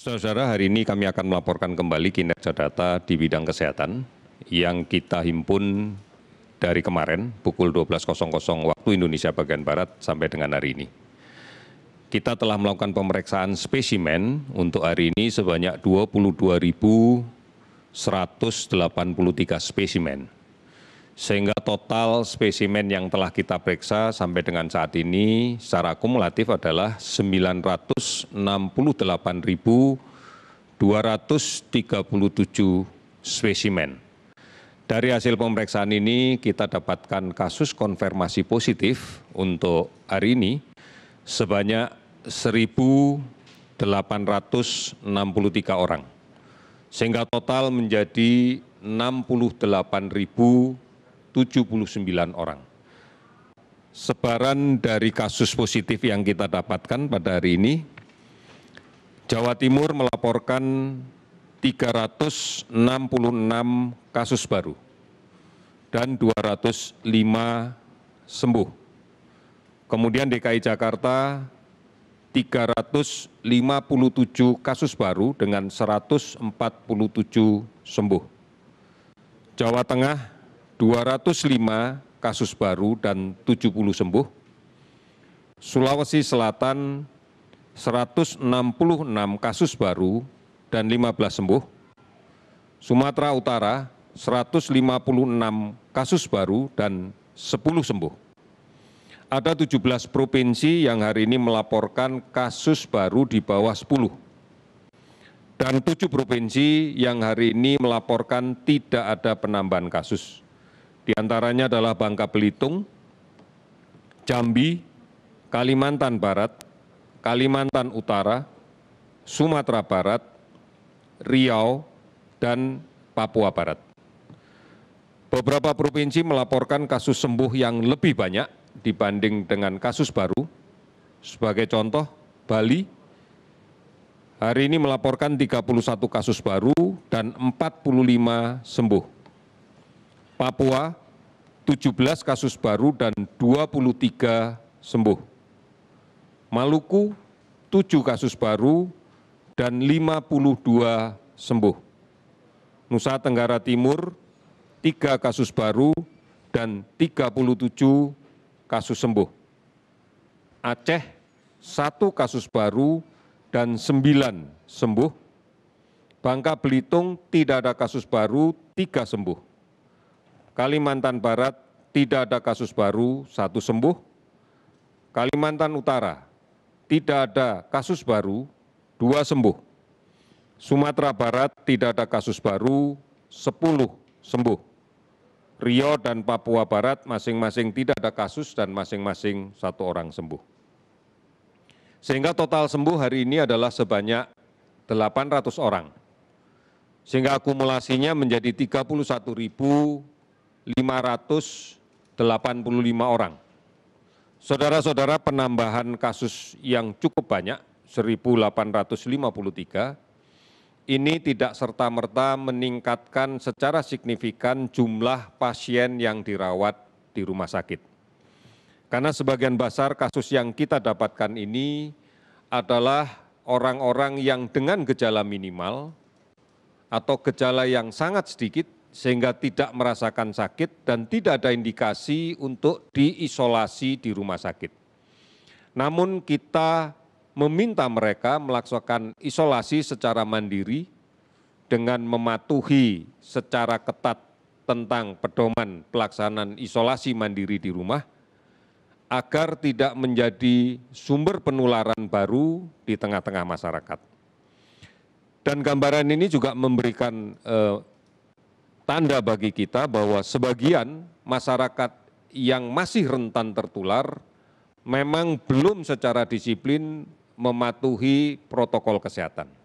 Saudara, hari ini kami akan melaporkan kembali kinerja data di bidang kesehatan yang kita himpun dari kemarin pukul 12.00 waktu Indonesia bagian Barat sampai dengan hari ini. Kita telah melakukan pemeriksaan spesimen untuk hari ini sebanyak 22.183 spesimen sehingga total spesimen yang telah kita periksa sampai dengan saat ini secara kumulatif adalah 968.237 spesimen. Dari hasil pemeriksaan ini kita dapatkan kasus konfirmasi positif untuk hari ini sebanyak 1.863 orang. Sehingga total menjadi 68.000 79 orang. Sebaran dari kasus positif yang kita dapatkan pada hari ini, Jawa Timur melaporkan 366 kasus baru dan 205 sembuh. Kemudian DKI Jakarta 357 kasus baru dengan 147 sembuh. Jawa Tengah 205 kasus baru dan 70 sembuh sulawesi selatan 166 kasus baru dan 15 sembuh sumatera utara 156 kasus baru dan 10 sembuh ada 17 provinsi yang hari ini melaporkan kasus baru di bawah 10 dan tujuh provinsi yang hari ini melaporkan tidak ada penambahan kasus di antaranya adalah Bangka Belitung, Jambi, Kalimantan Barat, Kalimantan Utara, Sumatera Barat, Riau, dan Papua Barat. Beberapa provinsi melaporkan kasus sembuh yang lebih banyak dibanding dengan kasus baru. Sebagai contoh, Bali hari ini melaporkan 31 kasus baru dan 45 sembuh. Papua 17 kasus baru dan 23 sembuh. Maluku 7 kasus baru dan 52 sembuh. Nusa Tenggara Timur 3 kasus baru dan 37 kasus sembuh. Aceh 1 kasus baru dan 9 sembuh. Bangka Belitung tidak ada kasus baru, 3 sembuh kalimantan barat tidak ada kasus baru satu sembuh kalimantan utara tidak ada kasus baru dua sembuh sumatera barat tidak ada kasus baru sepuluh sembuh Rio dan Papua Barat masing-masing tidak ada kasus dan masing-masing satu orang sembuh. Sehingga total sembuh hari ini adalah sebanyak 800 orang. Sehingga akumulasinya menjadi ribu. 585 orang. Saudara-saudara penambahan kasus yang cukup banyak, 1.853, ini tidak serta-merta meningkatkan secara signifikan jumlah pasien yang dirawat di rumah sakit. Karena sebagian besar kasus yang kita dapatkan ini adalah orang-orang yang dengan gejala minimal atau gejala yang sangat sedikit sehingga tidak merasakan sakit dan tidak ada indikasi untuk diisolasi di rumah sakit. Namun kita meminta mereka melaksanakan isolasi secara mandiri dengan mematuhi secara ketat tentang pedoman pelaksanaan isolasi mandiri di rumah agar tidak menjadi sumber penularan baru di tengah-tengah masyarakat. Dan gambaran ini juga memberikan eh, tanda bagi kita bahwa sebagian masyarakat yang masih rentan tertular memang belum secara disiplin mematuhi protokol kesehatan